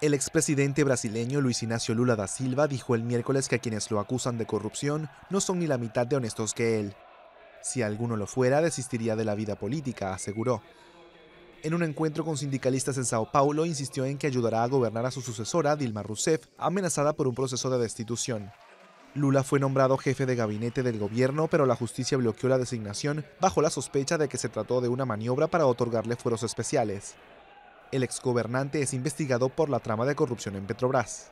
El expresidente brasileño Luis Ignacio Lula da Silva dijo el miércoles que a quienes lo acusan de corrupción no son ni la mitad de honestos que él. Si alguno lo fuera, desistiría de la vida política, aseguró. En un encuentro con sindicalistas en Sao Paulo, insistió en que ayudará a gobernar a su sucesora, Dilma Rousseff, amenazada por un proceso de destitución. Lula fue nombrado jefe de gabinete del gobierno, pero la justicia bloqueó la designación bajo la sospecha de que se trató de una maniobra para otorgarle fueros especiales. El exgobernante es investigado por la trama de corrupción en Petrobras.